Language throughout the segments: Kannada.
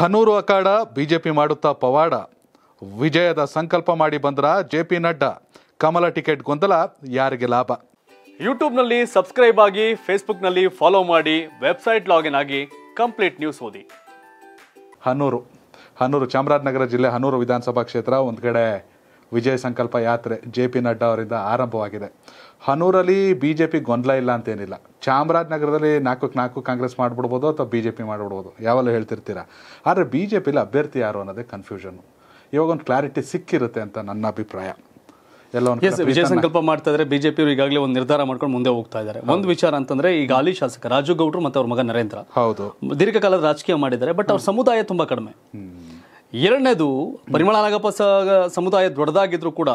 ಹನೂರು ಅಖಾಡ ಬಿಜೆಪಿ ಮಾಡುತ್ತಾ ಪವಾಡ ವಿಜಯದ ಸಂಕಲ್ಪ ಮಾಡಿ ಬಂದ್ರ ಜೆ ಪಿ ನಡ್ಡಾ ಕಮಲ ಟಿಕೆಟ್ ಗೊಂದಲ ಯಾರಿಗೆ ಲಾಭ ಯೂಟ್ಯೂಬ್ನಲ್ಲಿ ಸಬ್ಸ್ಕ್ರೈಬ್ ಆಗಿ ಫೇಸ್ಬುಕ್ನಲ್ಲಿ ಫಾಲೋ ಮಾಡಿ ವೆಬ್ಸೈಟ್ ಲಾಗಿನ್ ಆಗಿ ಕಂಪ್ಲೀಟ್ ನ್ಯೂಸ್ ಓದಿ ಹನೂರು ಹನೂರು ಚಾಮರಾಜನಗರ ಜಿಲ್ಲೆ ಹನೂರು ವಿಧಾನಸಭಾ ಕ್ಷೇತ್ರ ಒಂದು ಕಡೆ ವಿಜಯ ಸಂಕಲ್ಪ ಯಾತ್ರೆ ಜೆ ಪಿ ನಡ್ಡಾ ಅವರಿಂದ ಆರಂಭವಾಗಿದೆ ಹನೂರಲ್ಲಿ ಬಿ ಜೆ ಪಿ ಗೊಂದಲ ಇಲ್ಲ ಅಂತೇನಿಲ್ಲ ಚಾಮರಾಜನಗರದಲ್ಲಿ ನಾಲ್ಕಕ್ಕೆ ನಾಲ್ಕು ಕಾಂಗ್ರೆಸ್ ಮಾಡಿಬಿಡ್ಬೋದು ಅಥವಾ ಬಿ ಜೆ ಪಿ ಮಾಡಿಬಿಡ್ಬೋದು ಯಾವೆಲ್ಲ ಹೇಳ್ತಿರ್ತೀರ ಆದರೆ ಬಿ ಜೆ ಪಿಲಿ ಅಭ್ಯರ್ಥಿ ಯಾರು ಅನ್ನೋದೇ ಕನ್ಫ್ಯೂಷನ್ ಇವಾಗ ಒಂದು ಕ್ಲಾರಿಟಿ ಸಿಕ್ಕಿರುತ್ತೆ ಅಂತ ನನ್ನ ಅಭಿಪ್ರಾಯ ಎಲ್ಲ ವಿಜಯ ಸಂಕಲ್ಪ ಮಾಡ್ತಾ ಇದ್ರೆ ಬಿಜೆಪಿಯವರು ಈಗಾಗಲೇ ಒಂದು ನಿರ್ಧಾರ ಮಾಡ್ಕೊಂಡು ಮುಂದೆ ಹೋಗ್ತಾ ಇದ್ದಾರೆ ಒಂದು ವಿಚಾರ ಅಂತಂದ್ರೆ ಈಗ ಹಾಲಿ ಶಾಸಕ ರಾಜು ಗೌಡ್ರು ಮತ್ತೆ ಅವ್ರ ಮಗ ನರೇಂದ್ರ ಹೌದು ದೀರ್ಘಕಾಲದ ರಾಜಕೀಯ ಮಾಡಿದ್ದಾರೆ ಬಟ್ ಅವ್ರ ಸಮುದಾಯ ತುಂಬಾ ಕಡಿಮೆ ಎರಡನೇದು ಪರಿಮಳ ನಾಗಪ್ಪ ಸಮುದಾಯ ದೊಡ್ಡದಾಗಿದ್ರು ಕೂಡ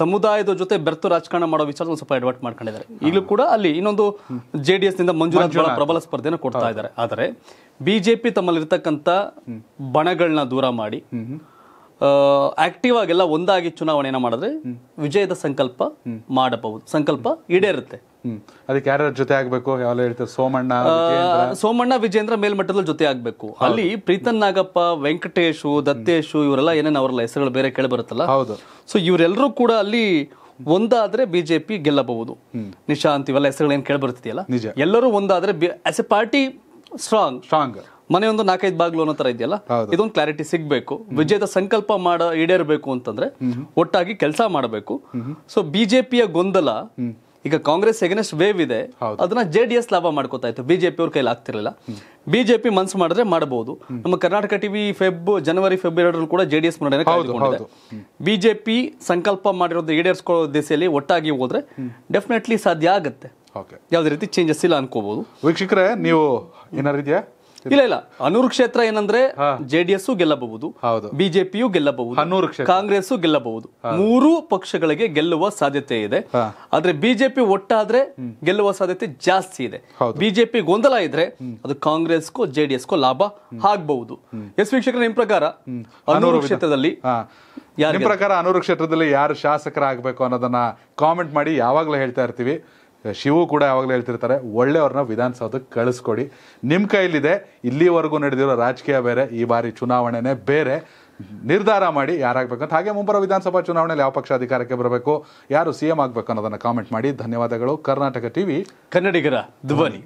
ಸಮುದಾಯದ ಜೊತೆ ಬೆರ್ತು ರಾಜಕಾರಣ ಮಾಡೋ ವಿಚಾರ ಸ್ವಲ್ಪ ಅಡ್ವರ್ಟ್ ಮಾಡ್ಕೊಂಡಿದ್ದಾರೆ ಈಗಲೂ ಕೂಡ ಅಲ್ಲಿ ಇನ್ನೊಂದು ಜೆ ಡಿ ಎಸ್ ನಿಂದ ಮಂಜುನಾಥ್ ಪ್ರಬಲ ಸ್ಪರ್ಧೆನ ಕೊಡ್ತಾ ಇದ್ದಾರೆ ಆದರೆ ಬಿಜೆಪಿ ತಮ್ಮಲ್ಲಿರ್ತಕ್ಕಂಥ ಬಣಗಳನ್ನ ದೂರ ಮಾಡಿ ಆಕ್ಟಿವ್ ಆಗೆಲ್ಲ ಒಂದಾಗಿ ಚುನಾವಣೆಯನ್ನ ಮಾಡಿದ್ರೆ ವಿಜಯದ ಸಂಕಲ್ಪ ಮಾಡಬಹುದು ಸಂಕಲ್ಪ ಈಡೇರುತ್ತೆ ಅದಕ್ಕೆ ಯಾರ ಜೊತೆ ಆಗಬೇಕು ಯಾವೆಲ್ಲ ಹೇಳ್ತಾರೆ ಸೋಮಣ್ಣ ಸೋಮಣ್ಣ ವಿಜೇಂದ್ರ ಮೇಲ್ಮಟ್ಟದಲ್ಲಿ ಜೊತೆ ಆಗ್ಬೇಕು ಅಲ್ಲಿ ಪ್ರೀತನ್ ನಾಗಪ್ಪ ವೆಂಕಟೇಶು ದತ್ತೇಶು ಇವರೆಲ್ಲ ಏನೇನು ಅವರೆಲ್ಲ ಹೆಸರುಗಳು ಬೇರೆ ಕೇಳಿ ಬರುತ್ತಲ್ಲ ಹೌದು ಸೊ ಇವರೆಲ್ಲರೂ ಕೂಡ ಅಲ್ಲಿ ಒಂದಾದ್ರೆ ಬಿಜೆಪಿ ಗೆಲ್ಲಬಹುದು ನಿಶಾಂತ್ ಇವೆಲ್ಲ ಹೆಸರುಗಳು ಏನು ಕೇಳಿ ಬರ್ತಿದೆಯಲ್ಲ ಎಲ್ಲರೂ ಒಂದಾದ್ರೆ as a party strong strong ಮನೆ ಒಂದು ನಾಲ್ಕೈದು ಬಾಗ್ಲು ಅನ್ನೋ ತರ ಇದೆಯಲ್ಲ ಇದೊಂದು ಕ್ಲಾರಿಟಿ ಸಿಗ್ಬೇಕು ವಿಜಯದ ಸಂಕಲ್ಪ ಮಾಡ ಈಡೇರ್ಬೇಕು ಅಂತಂದ್ರೆ ಒಟ್ಟಾಗಿ ಕೆಲಸ ಮಾಡಬೇಕು ಸೊ ಬಿಜೆಪಿಯ ಗೊಂದಲ ಈಗ ಕಾಂಗ್ರೆಸ್ ಎಗನೆಸ್ಟ್ ವೇವ್ ಇದೆ ಅದನ್ನ ಜೆ ಡಿ ಎಸ್ ಲಾಭ ಮಾಡ್ಕೋತಾ ಇತ್ತು ಬಿಜೆಪಿ ಅವ್ರ ಕೈಲಿ ಆಗ್ತಿರಲಿಲ್ಲ ಬಿಜೆಪಿ ಮನ್ಸು ಮಾಡಿದ್ರೆ ಮಾಡಬಹುದು ನಮ್ಮ ಕರ್ನಾಟಕ ಟಿವಿ ಫೆಬ್ ಜನವರಿ ಫೆಬ್ರವರಿ ಕೂಡ ಜೆ ಡಿ ಎಸ್ ಬಿಜೆಪಿ ಸಂಕಲ್ಪ ಮಾಡಿರೋದು ಈಡೇರಿಸ್ಕೊಳ್ಳೋ ದಿಸೆಯಲ್ಲಿ ಒಟ್ಟಾಗಿ ಹೋದ್ರೆ ಡೆಫಿನೆಟ್ಲಿ ಸಾಧ್ಯ ಆಗುತ್ತೆ ಯಾವ್ದೇ ರೀತಿ ಚೇಂಜಸ್ ಇಲ್ಲ ಅನ್ಕೋಬಹುದು ವೀಕ್ಷಕರೇ ನೀವು ಏನಾರಿದ್ಯಾ ಇಲ್ಲ ಇಲ್ಲ ಅನೂರು ಕ್ಷೇತ್ರ ಏನಂದ್ರೆ ಜೆಡಿಎಸ್ ಗೆಲ್ಲಬಹುದು ಬಿಜೆಪಿಯು ಗೆಲ್ಲಬಹುದು ಕಾಂಗ್ರೆಸ್ ಗೆಲ್ಲಬಹುದು ಮೂರು ಪಕ್ಷಗಳಿಗೆ ಗೆಲ್ಲುವ ಸಾಧ್ಯತೆ ಇದೆ ಆದ್ರೆ ಬಿಜೆಪಿ ಒಟ್ಟಾದ್ರೆ ಗೆಲ್ಲುವ ಸಾಧ್ಯತೆ ಜಾಸ್ತಿ ಇದೆ ಬಿಜೆಪಿ ಗೊಂದಲ ಇದ್ರೆ ಅದು ಕಾಂಗ್ರೆಸ್ ಜೆಡಿಎಸ್ ಕೋ ಲಾಭ ಆಗಬಹುದು ಎಸ್ ವೀಕ್ಷಕರ ನಿಮ್ಮ ಪ್ರಕಾರ ಅನೂರು ಕ್ಷೇತ್ರದಲ್ಲಿ ನಿಮ್ಮ ಪ್ರಕಾರ ಅನೂರು ಕ್ಷೇತ್ರದಲ್ಲಿ ಯಾರು ಶಾಸಕರಾಗಬೇಕು ಅನ್ನೋದನ್ನ ಕಾಮೆಂಟ್ ಮಾಡಿ ಯಾವಾಗಲೂ ಹೇಳ್ತಾ ಇರ್ತೀವಿ ಶಿವು ಕೂಡ ಯಾವಾಗಲೂ ಹೇಳ್ತಿರ್ತಾರೆ ಒಳ್ಳೆಯವ್ರನ್ನ ವಿಧಾನಸೌಧಕ್ಕೆ ಕಳಿಸ್ಕೊಡಿ ನಿಮ್ಮ ಕೈಲಿದೆ ಇಲ್ಲಿವರೆಗೂ ನಡೆದಿರೋ ರಾಜಕೀಯ ಬೇರೆ ಈ ಬಾರಿ ಚುನಾವಣೆನೇ ಬೇರೆ ನಿರ್ಧಾರ ಮಾಡಿ ಅಂತ ಹಾಗೆ ಮುಂಬರುವ ವಿಧಾನಸಭಾ ಚುನಾವಣೆಯಲ್ಲಿ ಯಾವ ಪಕ್ಷ ಅಧಿಕಾರಕ್ಕೆ ಬರಬೇಕು ಯಾರು ಸಿ ಎಂ ಆಗಬೇಕು ಅನ್ನೋದನ್ನು ಕಾಮೆಂಟ್ ಮಾಡಿ ಧನ್ಯವಾದಗಳು ಕರ್ನಾಟಕ ಟಿವಿ ಕನ್ನಡಿಗರ ಧ್ವನಿ